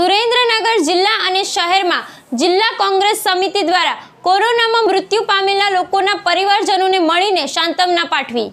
સુરેન્દ્રનગર જિલ્લા અને શહેરમાં જિલ્લા કોંગ્રેસ સમિતિ દ્વારા કોરોનામાં મૃત્યુ પામેલા લોકોના પરિવારજનોને મળીને સાંત્વના પાઠવી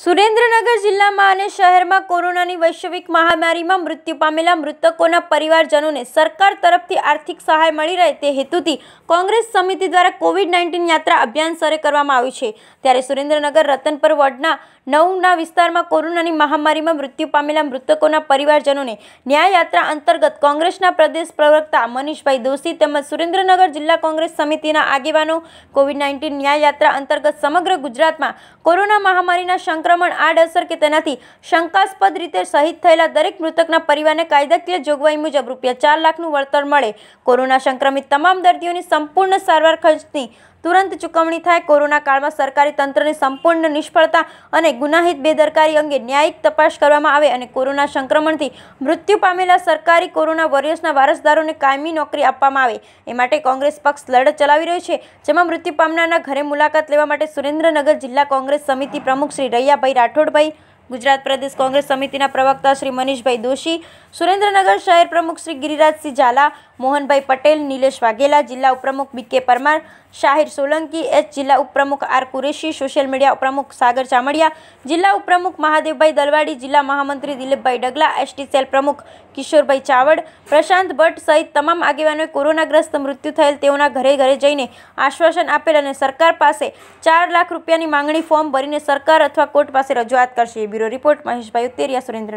સુરેન્દ્રનગર જિલ્લામાં અને શહેરમાં કોરોનાની વૈશ્વિક મહામારીમાં મૃત્યુ પામેલા મૃતકોના પરિવારજનોને સરકાર તરફથી આર્થિક સહાય મળી રહે તે હેતુથી કોંગ્રેસ સમિતિ દ્વારા કોવિડ નાઇન્ટીન યાત્રા અભિયાન શરૂ કરવામાં આવ્યું છે ત્યારે સુરેન્દ્રનગર રતનપર વોર્ડના નવના વિસ્તારમાં કોરોનાની મહામારીમાં મૃત્યુ પામેલા મૃતકોના પરિવારજનોને ન્યાય યાત્રા અંતર્ગત કોંગ્રેસના પ્રદેશ પ્રવક્તા મનીષભાઈ દોશી તેમજ સુરેન્દ્રનગર જિલ્લા કોંગ્રેસ સમિતિના આગેવાનો કોવિડ નાઇન્ટીન ન્યાય યાત્રા અંતર્ગત સમગ્ર ગુજરાતમાં કોરોના મહામારીના સંક્રમણ આડઅસર કે તેનાથી શંકાસ્પદ રીતે શહીદ થયેલા દરેક મૃતકના પરિવારને કાયદાકીય જોગવાઈ મુજબ રૂપિયા ચાર લાખનું વળતર મળે કોરોના સંક્રમિત તમામ દર્દીઓની સંપૂર્ણ સારવાર ખર્ચની તુરંત ચુકવણી થાય કોરોના કાળમાં સરકારી તંત્રની સંપૂર્ણ નિષ્ફળતા અને ગુનાહિત બેદરકારી અંગે ન્યાયિક તપાસ કરવામાં આવે અને કોરોના સંક્રમણથી મૃત્યુ પામેલા સરકારી કોરોના વોરિયર્સના વારસદારોને કાયમી નોકરી આપવામાં આવે એ માટે કોંગ્રેસ પક્ષ લડત ચલાવી રહ્યો છે જેમાં મૃત્યુ પામનારના ઘરે મુલાકાત લેવા માટે સુરેન્દ્રનગર જિલ્લા કોંગ્રેસ સમિતિ પ્રમુખ શ્રી રૈયા અહલ્યાભાઈ રાઠોડભાઈ ગુજરાત પ્રદેશ કોંગ્રેસ સમિતિના પ્રવક્તા શ્રી મનીષભાઈ દોશી સુરેન્દ્રનગર શહેર પ્રમુખ શ્રી ગિરિરાજસિંહ ઝાલા મોહનભાઈ પટેલ નિલેશ વાઘેલા જિલ્લા ઉપપ્રમુખ બી કે પરમાર શાહિર સોલંકી એચ જિલ્લા ઉપપ્રમુખ આર કુરેશી સોશિયલ મીડિયા ઉપપ્રમુખ સાગર ચામડિયા જિલ્લા ઉપપ્રમુખ મહાદેવભાઈ દલવાડી જિલ્લા મહામંત્રી દિલીપભાઈ ડગલા એસટી સેલ પ્રમુખ કિશોરભાઈ ચાવડ પ્રશાંત ભટ્ટ સહિત તમામ આગેવાનોએ કોરોનાગ્રસ્ત મૃત્યુ થયેલ તેઓના ઘરે ઘરે જઈને આશ્વાસન આપેલ અને સરકાર પાસે ચાર લાખ રૂપિયાની માંગણી ફોર્મ ભરીને સરકાર અથવા કોર્ટ પાસે રજૂઆત કરશે બ્યુરો રિપોર્ટ મહેશભાઈ ઉત્તેરિયા સુરેન્દ્ર